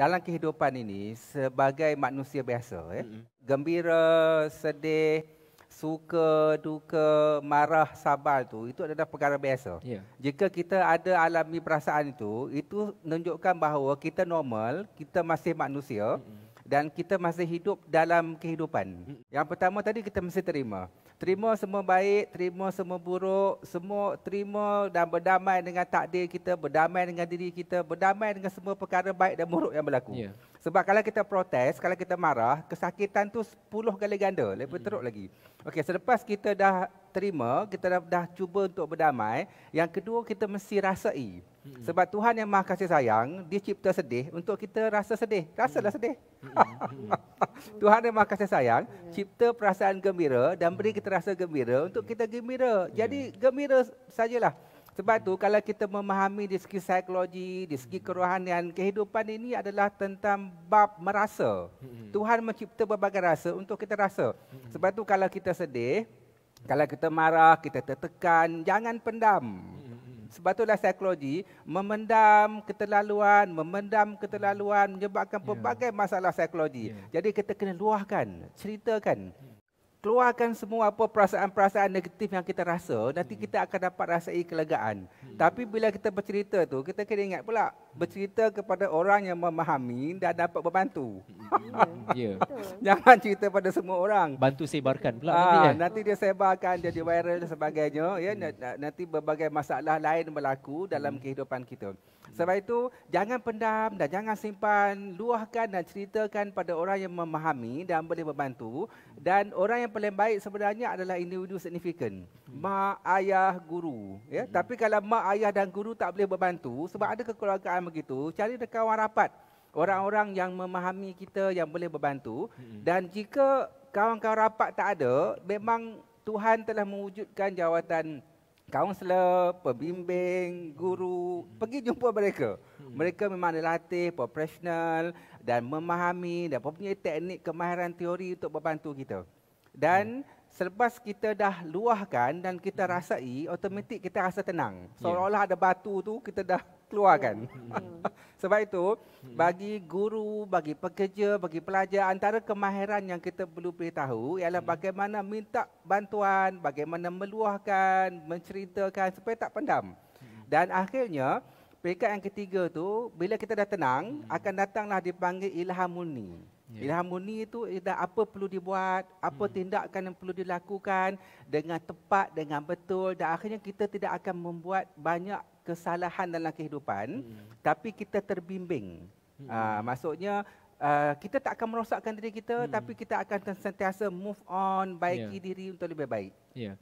dalam kehidupan ini sebagai manusia biasa mm-hmm. gembira sedih suka duka marah sabar tu itu adalah perkara biasa yeah. jika kita ada alami perasaan itu itu menunjukkan bahawa kita normal kita masih manusia mm-hmm. dan kita masih hidup dalam kehidupan mm-hmm. yang pertama tadi kita mesti terima Terima semua baik, terima semua buruk, semua terima dan berdamai dengan takdir kita, berdamai dengan diri kita, berdamai dengan semua perkara baik dan buruk yang berlaku. Yeah. Sebab kalau kita protes, kalau kita marah, kesakitan tu sepuluh kali ganda, lebih teruk mm. lagi. Okey, selepas kita dah terima, kita dah, dah cuba untuk berdamai. Yang kedua, kita mesti rasai. hmm Sebab Tuhan yang maha kasih sayang, dia cipta sedih untuk kita rasa sedih. Rasalah hmm sedih. Mm-hmm. Tuhan yang maha kasih sayang, yeah. cipta perasaan gembira dan beri kita rasa gembira untuk kita gembira. Yeah. Jadi mm. gembira sajalah. Sebab tu kalau kita memahami di segi psikologi, di segi mm. kerohanian, kehidupan ini adalah tentang bab merasa. Tuhan mencipta berbagai rasa untuk kita rasa. Sebab tu kalau kita sedih, kalau kita marah, kita tertekan, jangan pendam. Sebab itulah psikologi, memendam keterlaluan, memendam keterlaluan menyebabkan ya. pelbagai yeah. masalah psikologi. Yeah. Jadi kita kena luahkan, ceritakan keluarkan semua apa perasaan-perasaan negatif yang kita rasa nanti kita hmm. akan dapat rasai kelegaan hmm. tapi bila kita bercerita tu kita kena ingat pula hmm. bercerita kepada orang yang memahami dan dapat membantu hmm. ya yeah. jangan cerita pada semua orang bantu sebarkan pula ha, nanti, ya. nanti dia sebarkan jadi viral dan sebagainya ya nanti berbagai masalah lain berlaku dalam hmm. kehidupan kita sebab itu jangan pendam dan jangan simpan luahkan dan ceritakan pada orang yang memahami dan boleh membantu dan orang yang yang paling baik sebenarnya adalah individu signifikan. Hmm. Mak, ayah, guru. Ya? Hmm. Tapi kalau mak, ayah dan guru tak boleh berbantu, sebab ada kekeluargaan begitu, cari dekat orang rapat. Orang-orang yang memahami kita yang boleh berbantu. Hmm. Dan jika kawan-kawan rapat tak ada, memang Tuhan telah mewujudkan jawatan kaunselor, pembimbing, guru. Hmm. Pergi jumpa mereka. Hmm. Mereka memang dilatih, profesional dan memahami dan mempunyai teknik kemahiran teori untuk membantu kita. Dan hmm. selepas kita dah luahkan dan kita rasai, otomatik kita rasa tenang. Seolah-olah ada batu tu kita dah keluarkan. Sebab itu, bagi guru, bagi pekerja, bagi pelajar, antara kemahiran yang kita perlu beritahu ialah hmm. bagaimana minta bantuan, bagaimana meluahkan, menceritakan supaya tak pendam. Hmm. Dan akhirnya, peringkat yang ketiga tu bila kita dah tenang, hmm. akan datanglah dipanggil ilham murni. Yeah. Ilhamuni itu ialah apa perlu dibuat, apa hmm. tindakan yang perlu dilakukan dengan tepat, dengan betul dan akhirnya kita tidak akan membuat banyak kesalahan dalam kehidupan hmm. tapi kita terbimbing. Hmm. Aa, ah, maksudnya Uh, kita tak akan merosakkan diri kita hmm. tapi kita akan sentiasa move on baiki yeah. diri untuk lebih baik. Yeah.